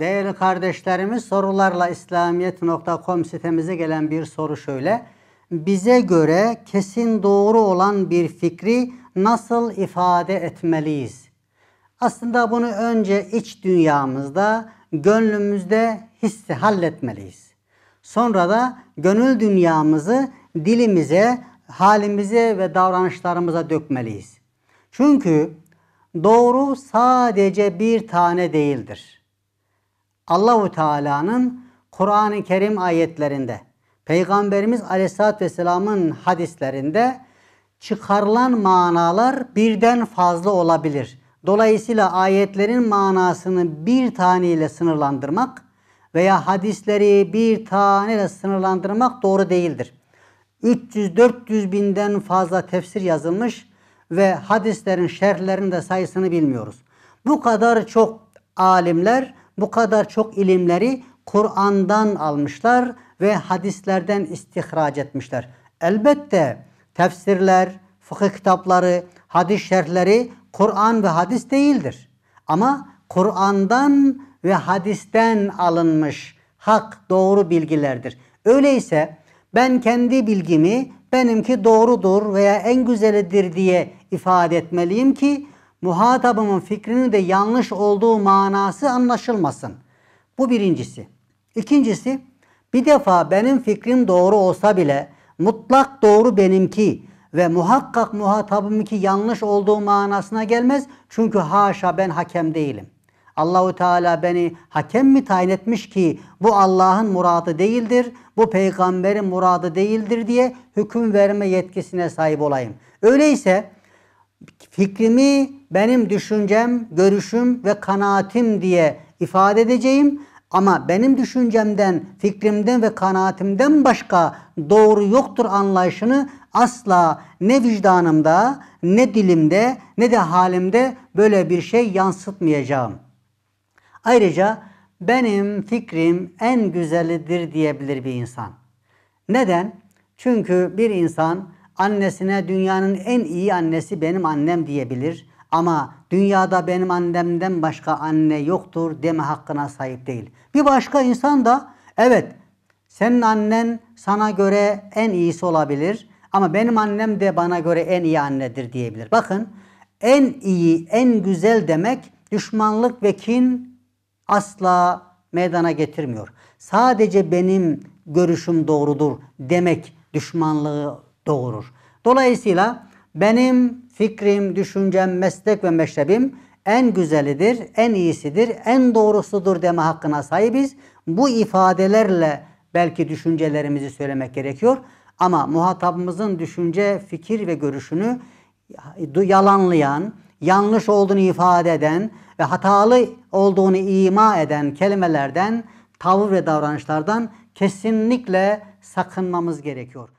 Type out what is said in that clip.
Değerli kardeşlerimiz sorularla İslamiyet.com sitemize gelen bir soru şöyle. Bize göre kesin doğru olan bir fikri nasıl ifade etmeliyiz? Aslında bunu önce iç dünyamızda, gönlümüzde hissi halletmeliyiz. Sonra da gönül dünyamızı dilimize, halimize ve davranışlarımıza dökmeliyiz. Çünkü doğru sadece bir tane değildir Allahu Teala'nın Kur'an-ı Kerim ayetlerinde, Peygamberimiz Aleyhisselatü Vesselam'ın hadislerinde çıkarılan manalar birden fazla olabilir. Dolayısıyla ayetlerin manasını bir taneyle sınırlandırmak veya hadisleri bir taneyle sınırlandırmak doğru değildir. 300-400 binden fazla tefsir yazılmış ve hadislerin şerhlerinin de sayısını bilmiyoruz. Bu kadar çok alimler bu kadar çok ilimleri Kur'an'dan almışlar ve hadislerden istihraç etmişler. Elbette tefsirler, fıkıh kitapları, hadis şerhleri Kur'an ve hadis değildir. Ama Kur'an'dan ve hadisten alınmış hak, doğru bilgilerdir. Öyleyse ben kendi bilgimi benimki doğrudur veya en güzelidir diye ifade etmeliyim ki muhatabımın fikrinin de yanlış olduğu manası anlaşılmasın. Bu birincisi. İkincisi, bir defa benim fikrim doğru olsa bile mutlak doğru benimki ve muhakkak muhatabımki yanlış olduğu manasına gelmez. Çünkü haşa ben hakem değilim. Allahu Teala beni hakem mi tayin etmiş ki bu Allah'ın muradı değildir, bu peygamberin muradı değildir diye hüküm verme yetkisine sahip olayım. Öyleyse fikrimi benim düşüncem, görüşüm ve kanaatim diye ifade edeceğim. Ama benim düşüncemden, fikrimden ve kanaatimden başka doğru yoktur anlayışını asla ne vicdanımda, ne dilimde, ne de halimde böyle bir şey yansıtmayacağım. Ayrıca benim fikrim en güzelidir diyebilir bir insan. Neden? Çünkü bir insan Annesine dünyanın en iyi annesi benim annem diyebilir ama dünyada benim annemden başka anne yoktur deme hakkına sahip değil. Bir başka insan da evet senin annen sana göre en iyisi olabilir ama benim annem de bana göre en iyi annedir diyebilir. Bakın en iyi, en güzel demek düşmanlık ve kin asla meydana getirmiyor. Sadece benim görüşüm doğrudur demek düşmanlığı doğurur. Dolayısıyla benim fikrim, düşüncem, meslek ve meşrebim en güzelidir, en iyisidir, en doğrusudur deme hakkına sahibiz. Bu ifadelerle belki düşüncelerimizi söylemek gerekiyor. Ama muhatabımızın düşünce, fikir ve görüşünü yalanlayan, yanlış olduğunu ifade eden ve hatalı olduğunu ima eden kelimelerden, tavır ve davranışlardan kesinlikle sakınmamız gerekiyor.